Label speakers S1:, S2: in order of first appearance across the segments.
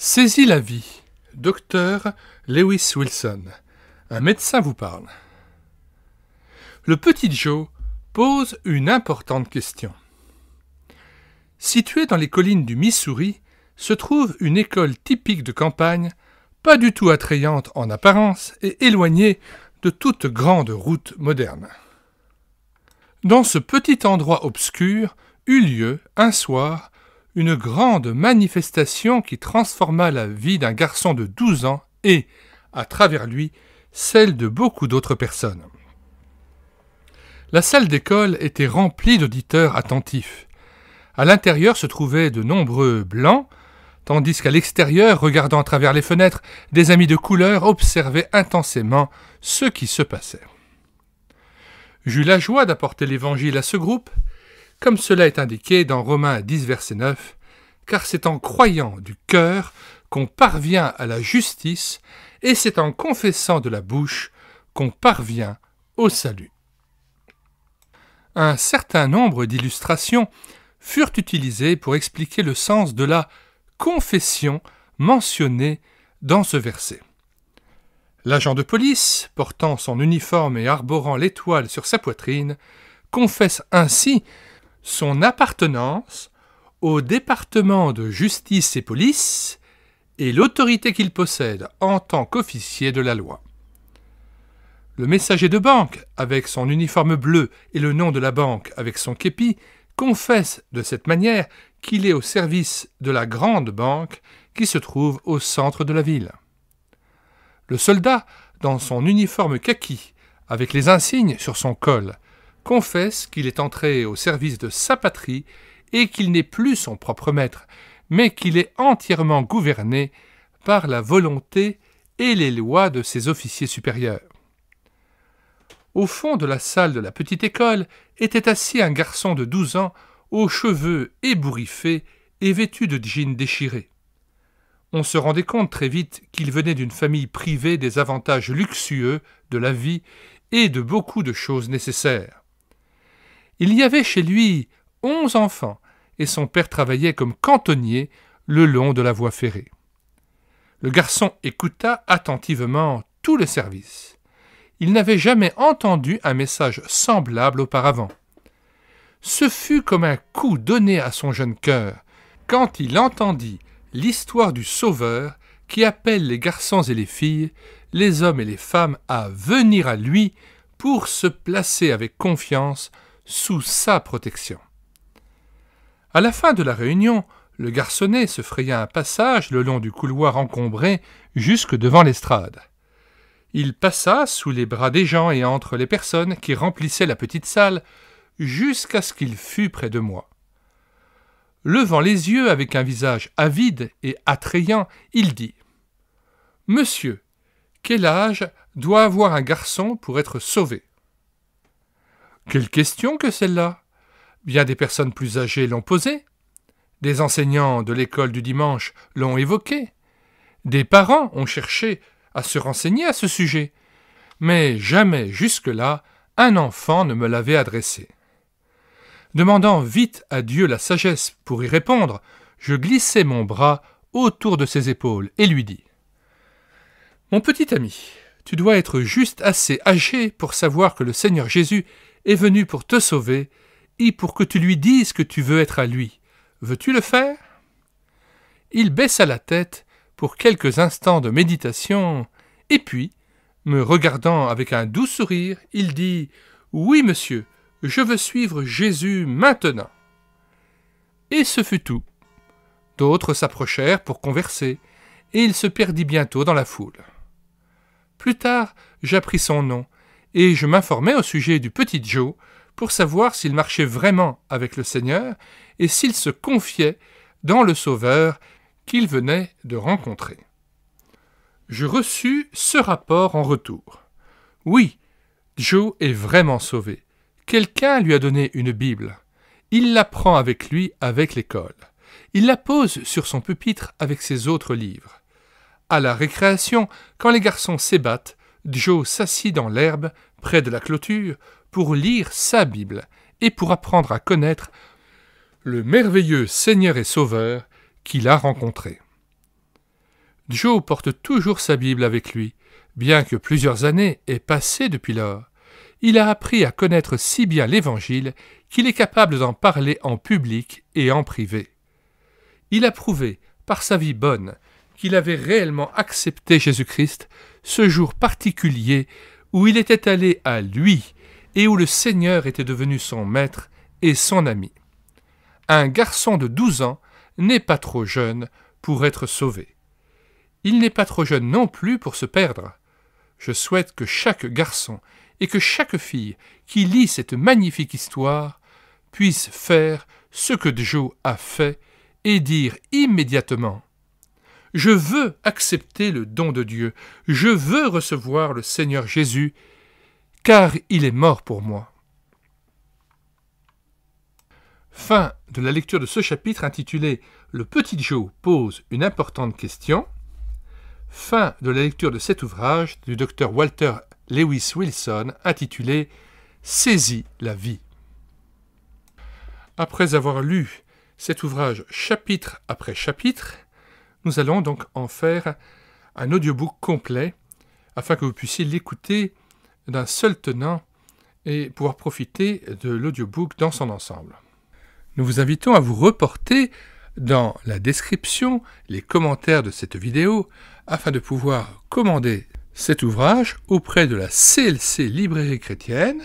S1: Saisis la vie. Docteur Lewis Wilson. Un médecin vous parle. Le petit Joe pose une importante question. Située dans les collines du Missouri, se trouve une école typique de campagne, pas du tout attrayante en apparence et éloignée de toute grande route moderne. Dans ce petit endroit obscur eut lieu, un soir, une grande manifestation qui transforma la vie d'un garçon de 12 ans et, à travers lui, celle de beaucoup d'autres personnes. La salle d'école était remplie d'auditeurs attentifs. À l'intérieur se trouvaient de nombreux blancs, tandis qu'à l'extérieur, regardant à travers les fenêtres, des amis de couleur observaient intensément ce qui se passait. J'eus la joie d'apporter l'Évangile à ce groupe, comme cela est indiqué dans Romains 10, verset 9, car c'est en croyant du cœur qu'on parvient à la justice, et c'est en confessant de la bouche qu'on parvient au salut. Un certain nombre d'illustrations furent utilisées pour expliquer le sens de la confession mentionnée dans ce verset. L'agent de police, portant son uniforme et arborant l'étoile sur sa poitrine, confesse ainsi son appartenance au département de justice et police et l'autorité qu'il possède en tant qu'officier de la loi. Le messager de banque, avec son uniforme bleu et le nom de la banque avec son képi, confesse de cette manière qu'il est au service de la grande banque qui se trouve au centre de la ville. Le soldat, dans son uniforme kaki, avec les insignes sur son col, confesse qu'il est entré au service de sa patrie et qu'il n'est plus son propre maître, mais qu'il est entièrement gouverné par la volonté et les lois de ses officiers supérieurs. Au fond de la salle de la petite école était assis un garçon de douze ans, aux cheveux ébouriffés et vêtu de jeans déchirés. On se rendait compte très vite qu'il venait d'une famille privée des avantages luxueux de la vie et de beaucoup de choses nécessaires. Il y avait chez lui onze enfants, et son père travaillait comme cantonnier le long de la voie ferrée. Le garçon écouta attentivement tout le service. Il n'avait jamais entendu un message semblable auparavant. Ce fut comme un coup donné à son jeune cœur quand il entendit l'histoire du Sauveur qui appelle les garçons et les filles, les hommes et les femmes à venir à lui pour se placer avec confiance sous sa protection. À la fin de la réunion, le garçonnet se fraya un passage le long du couloir encombré jusque devant l'estrade. Il passa sous les bras des gens et entre les personnes qui remplissaient la petite salle jusqu'à ce qu'il fût près de moi. Levant les yeux avec un visage avide et attrayant, il dit Monsieur, quel âge doit avoir un garçon pour être sauvé Quelle question que celle-là Bien des personnes plus âgées l'ont posé, des enseignants de l'école du dimanche l'ont évoqué, des parents ont cherché à se renseigner à ce sujet, mais jamais jusque-là un enfant ne me l'avait adressé. Demandant vite à Dieu la sagesse pour y répondre, je glissai mon bras autour de ses épaules et lui dis Mon petit ami, tu dois être juste assez âgé pour savoir que le Seigneur Jésus est venu pour te sauver et pour que tu lui dises que tu veux être à lui. Veux-tu le faire Il baissa la tête pour quelques instants de méditation, et puis, me regardant avec un doux sourire, il dit Oui, monsieur, je veux suivre Jésus maintenant. Et ce fut tout. D'autres s'approchèrent pour converser, et il se perdit bientôt dans la foule. Plus tard, j'appris son nom, et je m'informai au sujet du petit Joe, pour savoir s'il marchait vraiment avec le Seigneur et s'il se confiait dans le Sauveur qu'il venait de rencontrer. Je reçus ce rapport en retour. Oui, Joe est vraiment sauvé. Quelqu'un lui a donné une Bible. Il la prend avec lui avec l'école. Il la pose sur son pupitre avec ses autres livres. À la récréation, quand les garçons s'ébattent, Joe s'assit dans l'herbe, près de la clôture, pour lire sa Bible et pour apprendre à connaître le merveilleux Seigneur et Sauveur qu'il a rencontré. Joe porte toujours sa Bible avec lui, bien que plusieurs années aient passé depuis lors. Il a appris à connaître si bien l'Évangile qu'il est capable d'en parler en public et en privé. Il a prouvé, par sa vie bonne, qu'il avait réellement accepté Jésus-Christ ce jour particulier où il était allé à lui et où le Seigneur était devenu son maître et son ami. Un garçon de douze ans n'est pas trop jeune pour être sauvé. Il n'est pas trop jeune non plus pour se perdre. Je souhaite que chaque garçon et que chaque fille qui lit cette magnifique histoire puisse faire ce que Joe a fait et dire immédiatement Je veux accepter le don de Dieu, je veux recevoir le Seigneur Jésus car il est mort pour moi. Fin de la lecture de ce chapitre intitulé Le petit Joe pose une importante question. Fin de la lecture de cet ouvrage du docteur Walter Lewis Wilson intitulé Saisis la vie. Après avoir lu cet ouvrage chapitre après chapitre, nous allons donc en faire un audiobook complet afin que vous puissiez l'écouter d'un seul tenant et pouvoir profiter de l'audiobook dans son ensemble. Nous vous invitons à vous reporter dans la description, les commentaires de cette vidéo, afin de pouvoir commander cet ouvrage auprès de la CLC Librairie chrétienne,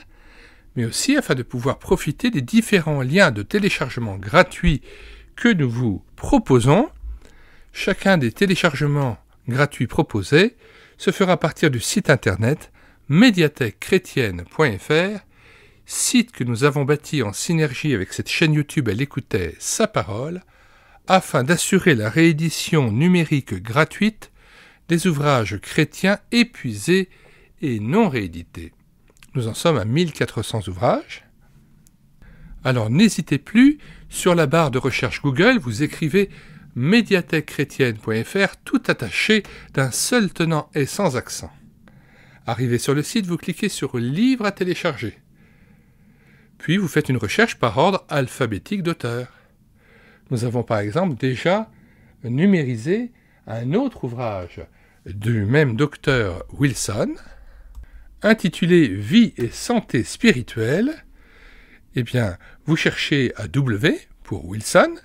S1: mais aussi afin de pouvoir profiter des différents liens de téléchargement gratuits que nous vous proposons. Chacun des téléchargements gratuits proposés se fera à partir du site internet médiathèquechrétienne.fr, site que nous avons bâti en synergie avec cette chaîne YouTube Elle écoutait sa parole, afin d'assurer la réédition numérique gratuite des ouvrages chrétiens épuisés et non réédités. Nous en sommes à 1400 ouvrages. Alors n'hésitez plus, sur la barre de recherche Google, vous écrivez médiathèquechrétienne.fr tout attaché d'un seul tenant et sans accent. Arrivé sur le site, vous cliquez sur Livre à télécharger. Puis vous faites une recherche par ordre alphabétique d'auteur. Nous avons par exemple déjà numérisé un autre ouvrage du même docteur Wilson, intitulé Vie et santé spirituelle. Eh bien, vous cherchez à W pour Wilson,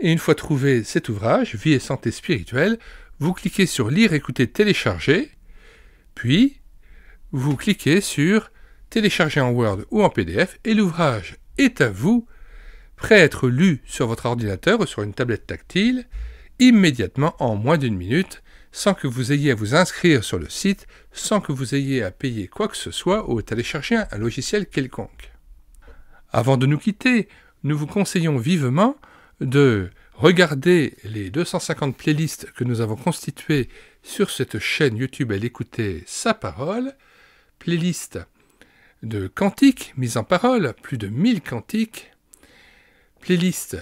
S1: et une fois trouvé cet ouvrage, Vie et santé spirituelle, vous cliquez sur Lire, écouter, télécharger, puis vous cliquez sur Télécharger en Word ou en PDF et l'ouvrage est à vous, prêt à être lu sur votre ordinateur ou sur une tablette tactile immédiatement en moins d'une minute, sans que vous ayez à vous inscrire sur le site, sans que vous ayez à payer quoi que ce soit ou à télécharger un logiciel quelconque. Avant de nous quitter, nous vous conseillons vivement de regarder les 250 playlists que nous avons constituées sur cette chaîne YouTube à l'écouter sa parole, playlist de cantiques mises en parole, plus de 1000 cantiques, playlist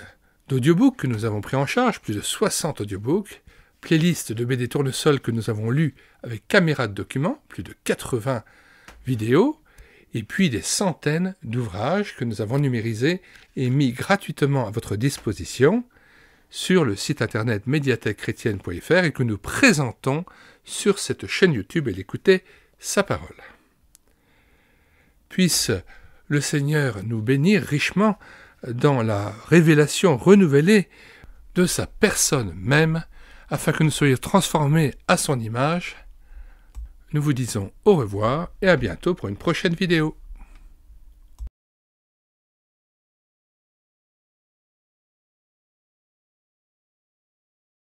S1: d'audiobooks que nous avons pris en charge, plus de 60 audiobooks, playlist de BD Tournesol que nous avons lu avec caméra de documents, plus de 80 vidéos, et puis des centaines d'ouvrages que nous avons numérisés et mis gratuitement à votre disposition sur le site internet médiathèquechrétienne.fr et que nous présentons sur cette chaîne YouTube et l'écouter sa parole. Puisse le Seigneur nous bénir richement dans la révélation renouvelée de sa personne même, afin que nous soyons transformés à son image. Nous vous disons au revoir et à bientôt pour une prochaine vidéo.